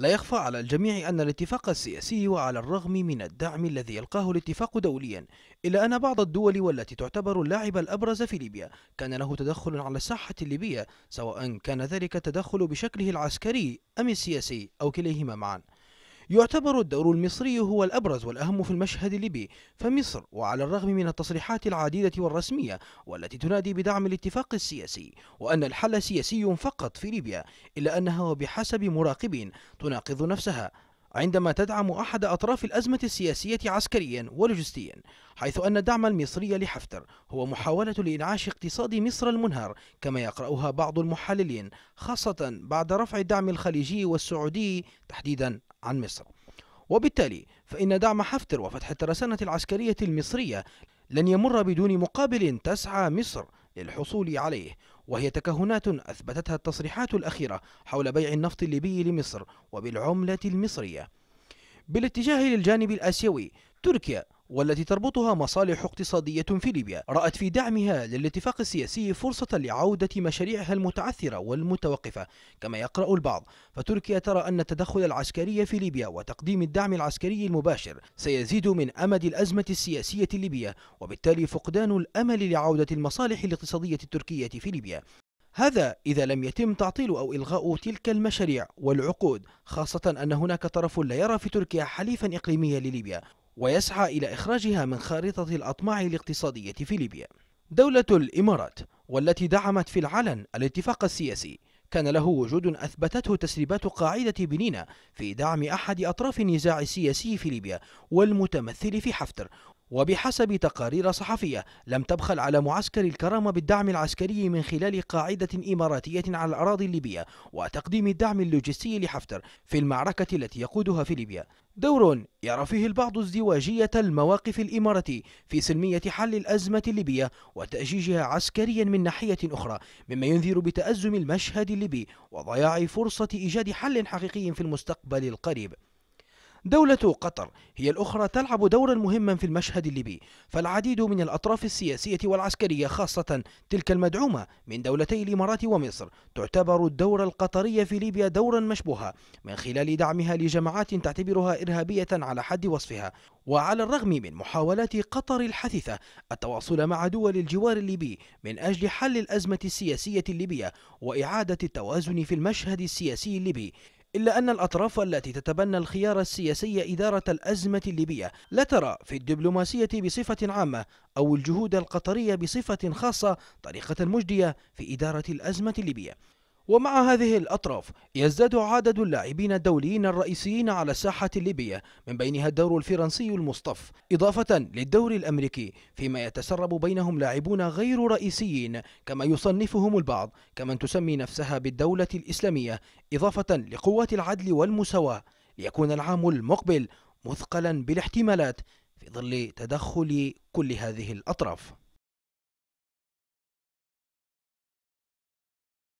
لا يخفى على الجميع أن الاتفاق السياسي وعلى الرغم من الدعم الذي يلقاه الاتفاق دوليا إلا أن بعض الدول والتي تعتبر اللاعب الأبرز في ليبيا كان له تدخل على الساحة الليبية سواء كان ذلك التدخل بشكله العسكري أم السياسي أو كليهما معا يعتبر الدور المصري هو الأبرز والأهم في المشهد الليبي فمصر وعلى الرغم من التصريحات العديدة والرسمية والتي تنادي بدعم الاتفاق السياسي وأن الحل سياسي فقط في ليبيا إلا أنها وبحسب مراقبين تناقض نفسها عندما تدعم أحد أطراف الأزمة السياسية عسكريا ولوجستيا حيث أن الدعم المصري لحفتر هو محاولة لإنعاش اقتصاد مصر المنهار كما يقرأها بعض المحللين خاصة بعد رفع الدعم الخليجي والسعودي تحديدا عن مصر وبالتالي فإن دعم حفتر وفتح الترسانة العسكرية المصرية لن يمر بدون مقابل تسعى مصر للحصول عليه وهي تكهنات أثبتتها التصريحات الأخيرة حول بيع النفط الليبي لمصر وبالعملة المصرية بالاتجاه للجانب الآسيوي تركيا والتي تربطها مصالح اقتصادية في ليبيا رأت في دعمها للاتفاق السياسي فرصة لعودة مشاريعها المتعثرة والمتوقفة كما يقرأ البعض فتركيا ترى أن التدخل العسكري في ليبيا وتقديم الدعم العسكري المباشر سيزيد من أمد الأزمة السياسية الليبية وبالتالي فقدان الأمل لعودة المصالح الاقتصادية التركية في ليبيا هذا إذا لم يتم تعطيل أو إلغاء تلك المشاريع والعقود خاصة أن هناك طرف لا يرى في تركيا حليفا إقليميا لليبيا ويسعى إلى إخراجها من خارطة الأطماع الاقتصادية في ليبيا دولة الإمارات والتي دعمت في العلن الاتفاق السياسي كان له وجود أثبتته تسريبات قاعدة بنينا في دعم أحد أطراف النزاع السياسي في ليبيا والمتمثل في حفتر وبحسب تقارير صحفية لم تبخل على معسكر الكرامة بالدعم العسكري من خلال قاعدة إماراتية على الأراضي الليبية وتقديم الدعم اللوجستي لحفتر في المعركة التي يقودها في ليبيا دور يرى فيه البعض ازدواجية المواقف الإماراتي في سلمية حل الأزمة الليبية وتأجيجها عسكريا من ناحية أخرى مما ينذر بتأزم المشهد الليبي وضياع فرصة إيجاد حل حقيقي في المستقبل القريب دولة قطر هي الأخرى تلعب دورا مهما في المشهد الليبي فالعديد من الأطراف السياسية والعسكرية خاصة تلك المدعومة من دولتي الإمارات ومصر تعتبر الدورة القطرية في ليبيا دورا مشبوها من خلال دعمها لجماعات تعتبرها إرهابية على حد وصفها وعلى الرغم من محاولات قطر الحثيثة التواصل مع دول الجوار الليبي من أجل حل الأزمة السياسية الليبية وإعادة التوازن في المشهد السياسي الليبي إلا أن الأطراف التي تتبنى الخيار السياسي إدارة الأزمة الليبية لا ترى في الدبلوماسية بصفة عامة أو الجهود القطرية بصفة خاصة طريقة مجدية في إدارة الأزمة الليبية ومع هذه الأطراف يزداد عدد اللاعبين الدوليين الرئيسيين على الساحة الليبية من بينها الدور الفرنسي المصطف إضافة للدور الأمريكي فيما يتسرب بينهم لاعبون غير رئيسيين كما يصنفهم البعض كمن تسمي نفسها بالدولة الإسلامية إضافة لقوة العدل والمساواة ليكون العام المقبل مثقلا بالاحتمالات في ظل تدخل كل هذه الأطراف